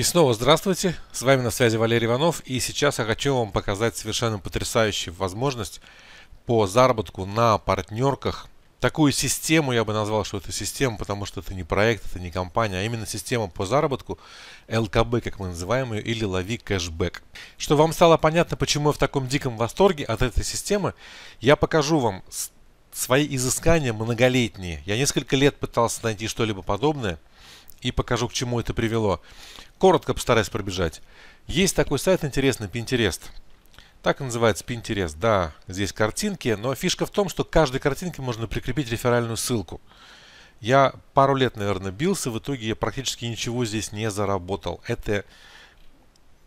И снова здравствуйте, с вами на связи Валерий Иванов, и сейчас я хочу вам показать совершенно потрясающую возможность по заработку на партнерках. Такую систему, я бы назвал, что это система, потому что это не проект, это не компания, а именно система по заработку, ЛКБ, как мы называем ее, или лови кэшбэк. Что вам стало понятно, почему я в таком диком восторге от этой системы, я покажу вам свои изыскания многолетние. Я несколько лет пытался найти что-либо подобное, и покажу, к чему это привело коротко постараюсь пробежать. Есть такой сайт интересный, Pinterest. Так и называется Pinterest. Да, здесь картинки, но фишка в том, что к каждой картинке можно прикрепить реферальную ссылку. Я пару лет, наверное, бился, в итоге я практически ничего здесь не заработал. Это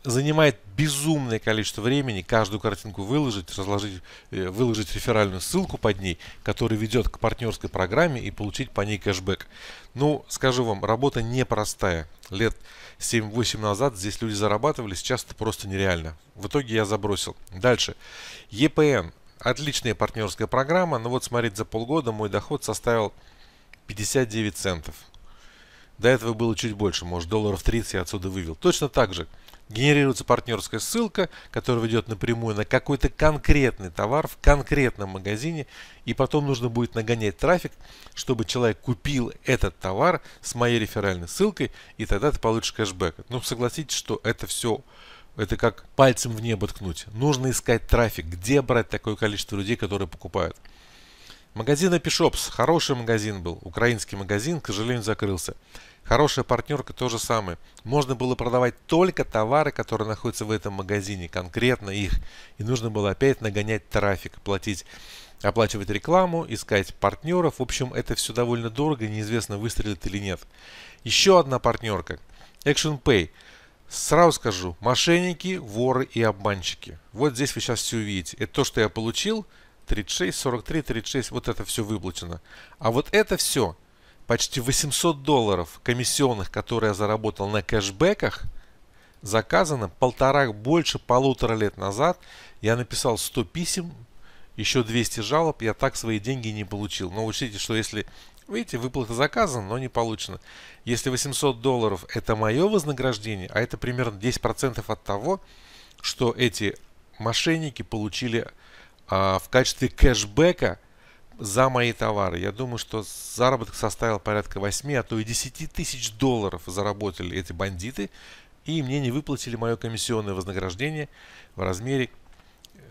занимает безумное количество времени каждую картинку выложить, разложить, э, выложить реферальную ссылку под ней, которая ведет к партнерской программе и получить по ней кэшбэк. Ну, скажу вам, работа непростая. Лет 7-8 назад здесь люди зарабатывали, сейчас это просто нереально. В итоге я забросил. Дальше. EPN. Отличная партнерская программа, но ну вот смотреть за полгода мой доход составил 59 центов. До этого было чуть больше, может долларов 30 я отсюда вывел. Точно так же генерируется партнерская ссылка, которая ведет напрямую на какой-то конкретный товар в конкретном магазине, и потом нужно будет нагонять трафик, чтобы человек купил этот товар с моей реферальной ссылкой, и тогда ты получишь кэшбэк. Ну, согласитесь, что это все это как пальцем в небо ткнуть. Нужно искать трафик. Где брать такое количество людей, которые покупают? Магазин Эпишопс. Хороший магазин был. Украинский магазин, к сожалению, закрылся. Хорошая партнерка то же самое. Можно было продавать только товары, которые находятся в этом магазине, конкретно их. И нужно было опять нагонять трафик, платить, оплачивать рекламу, искать партнеров. В общем, это все довольно дорого, неизвестно, выстрелит или нет. Еще одна партнерка. Action Pay. Сразу скажу, мошенники, воры и обманщики. Вот здесь вы сейчас все увидите. Это то, что я получил, 36, 43, 36, вот это все выплачено. А вот это все, почти 800 долларов комиссионных, которые я заработал на кэшбэках, заказано полтора, больше полутора лет назад. Я написал 100 писем, еще 200 жалоб, я так свои деньги не получил. Но учтите, что если, видите, выплата заказана, но не получена. Если 800 долларов это мое вознаграждение, а это примерно 10% от того, что эти мошенники получили а, в качестве кэшбэка за мои товары. Я думаю, что заработок составил порядка 8, а то и 10 тысяч долларов заработали эти бандиты, и мне не выплатили мое комиссионное вознаграждение в размере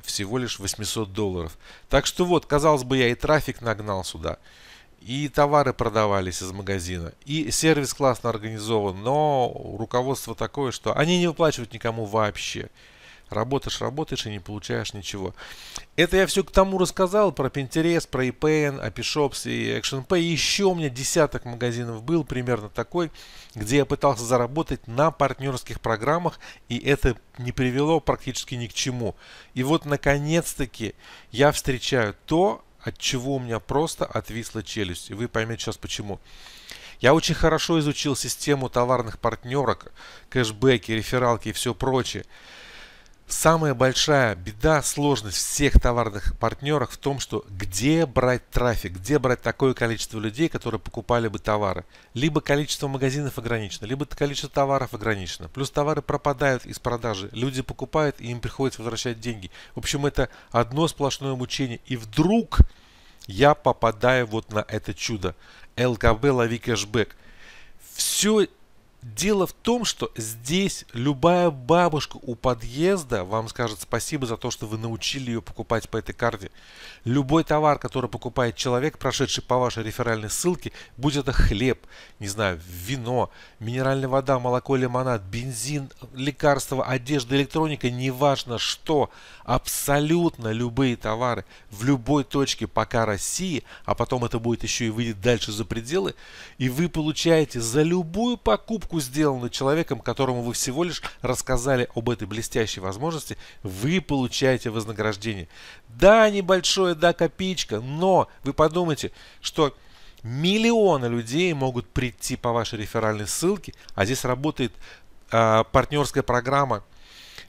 всего лишь 800 долларов. Так что вот, казалось бы, я и трафик нагнал сюда, и товары продавались из магазина, и сервис классно организован, но руководство такое, что они не выплачивают никому вообще. Работаешь, работаешь и не получаешь ничего. Это я все к тому рассказал про Pinterest, про EPN, Apishops и ActionPay. Еще у меня десяток магазинов был примерно такой, где я пытался заработать на партнерских программах, и это не привело практически ни к чему. И вот наконец-таки я встречаю то, от чего у меня просто отвисла челюсть. И вы поймете сейчас почему. Я очень хорошо изучил систему товарных партнерок, кэшбэки, рефералки и все прочее. Самая большая беда, сложность всех товарных партнеров в том, что где брать трафик, где брать такое количество людей, которые покупали бы товары. Либо количество магазинов ограничено, либо количество товаров ограничено. Плюс товары пропадают из продажи, люди покупают и им приходится возвращать деньги. В общем, это одно сплошное мучение. И вдруг я попадаю вот на это чудо. ЛКБ «Лови кэшбэк». Все Дело в том, что здесь любая бабушка у подъезда вам скажет спасибо за то, что вы научили ее покупать по этой карте. Любой товар, который покупает человек, прошедший по вашей реферальной ссылке, будь это хлеб, не знаю, вино, минеральная вода, молоко, лимонад, бензин, лекарства, одежда, электроника, неважно что, абсолютно любые товары в любой точке пока России, а потом это будет еще и выйдет дальше за пределы, и вы получаете за любую покупку ошибку, сделанную человеком, которому вы всего лишь рассказали об этой блестящей возможности, вы получаете вознаграждение. Да, небольшое, да, копеечка, но вы подумайте, что миллионы людей могут прийти по вашей реферальной ссылке, а здесь работает э, партнерская программа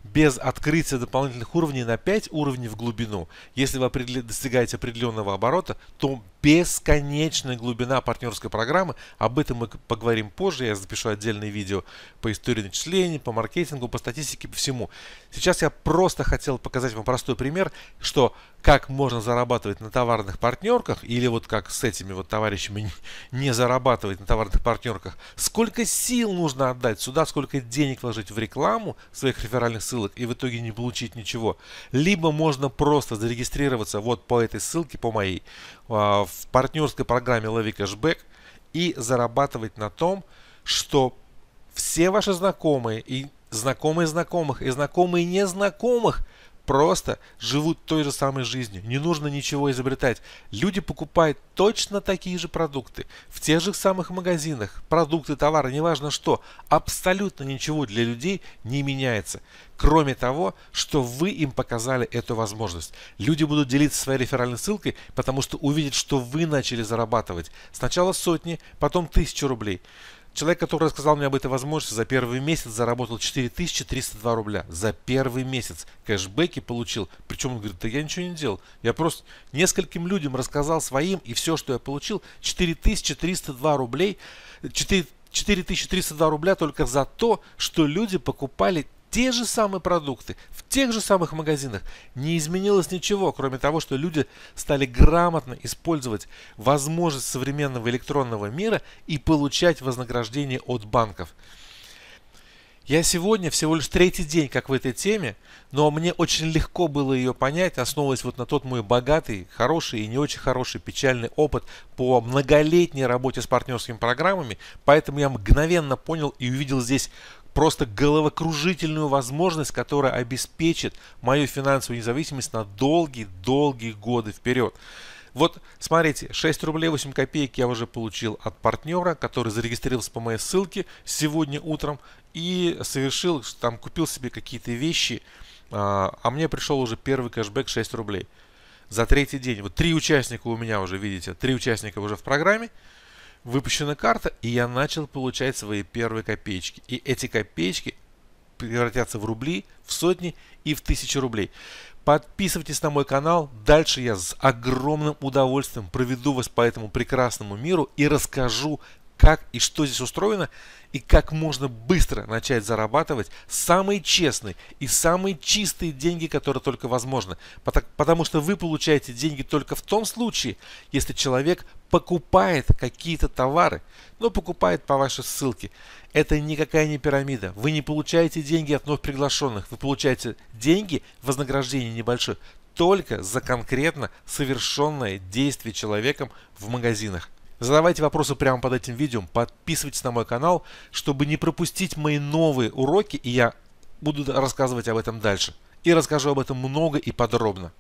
без открытия дополнительных уровней на 5 уровней в глубину, если вы достигаете определенного оборота, то бесконечная глубина партнерской программы. Об этом мы поговорим позже. Я запишу отдельное видео по истории начислений, по маркетингу, по статистике, по всему. Сейчас я просто хотел показать вам простой пример, что как можно зарабатывать на товарных партнерках, или вот как с этими вот товарищами не зарабатывать на товарных партнерках, сколько сил нужно отдать сюда, сколько денег вложить в рекламу своих реферальных ссылок и в итоге не получить ничего. Либо можно просто зарегистрироваться вот по этой ссылке, по моей, в а, в партнерской программе «Лови кэшбэк» и зарабатывать на том, что все ваши знакомые и знакомые знакомых и знакомые незнакомых просто живут той же самой жизнью. Не нужно ничего изобретать. Люди покупают точно такие же продукты в тех же самых магазинах. Продукты, товары, неважно что. Абсолютно ничего для людей не меняется. Кроме того, что вы им показали эту возможность. Люди будут делиться своей реферальной ссылкой, потому что увидят, что вы начали зарабатывать. Сначала сотни, потом тысячу рублей. Человек, который рассказал мне об этой возможности, за первый месяц заработал 4302 рубля. За первый месяц. Кэшбэки получил. Причем он говорит, да я ничего не делал. Я просто нескольким людям рассказал своим, и все, что я получил, 4302 рублей, 4, 4302 рубля только за то, что люди покупали те же самые продукты, в тех же самых магазинах. Не изменилось ничего, кроме того, что люди стали грамотно использовать возможность современного электронного мира и получать вознаграждение от банков. Я сегодня всего лишь третий день как в этой теме, но мне очень легко было ее понять, основываясь вот на тот мой богатый, хороший и не очень хороший печальный опыт по многолетней работе с партнерскими программами, поэтому я мгновенно понял и увидел здесь просто головокружительную возможность, которая обеспечит мою финансовую независимость на долгие-долгие годы вперед. Вот, смотрите, 6 рублей 8 копеек я уже получил от партнера, который зарегистрировался по моей ссылке сегодня утром и совершил, там купил себе какие-то вещи, а, а мне пришел уже первый кэшбэк 6 рублей за третий день. Вот три участника у меня уже, видите, три участника уже в программе. Выпущена карта, и я начал получать свои первые копеечки. И эти копеечки превратятся в рубли, в сотни и в тысячи рублей. Подписывайтесь на мой канал. Дальше я с огромным удовольствием проведу вас по этому прекрасному миру и расскажу, как и что здесь устроено, и как можно быстро начать зарабатывать самые честные и самые чистые деньги, которые только возможно. Потому что вы получаете деньги только в том случае, если человек покупает какие-то товары, но покупает по вашей ссылке. Это никакая не пирамида. Вы не получаете деньги от новых приглашенных. Вы получаете деньги, вознаграждение небольшое, только за конкретно совершенное действие человеком в магазинах. Задавайте вопросы прямо под этим видео, подписывайтесь на мой канал, чтобы не пропустить мои новые уроки, и я буду рассказывать об этом дальше. И расскажу об этом много и подробно.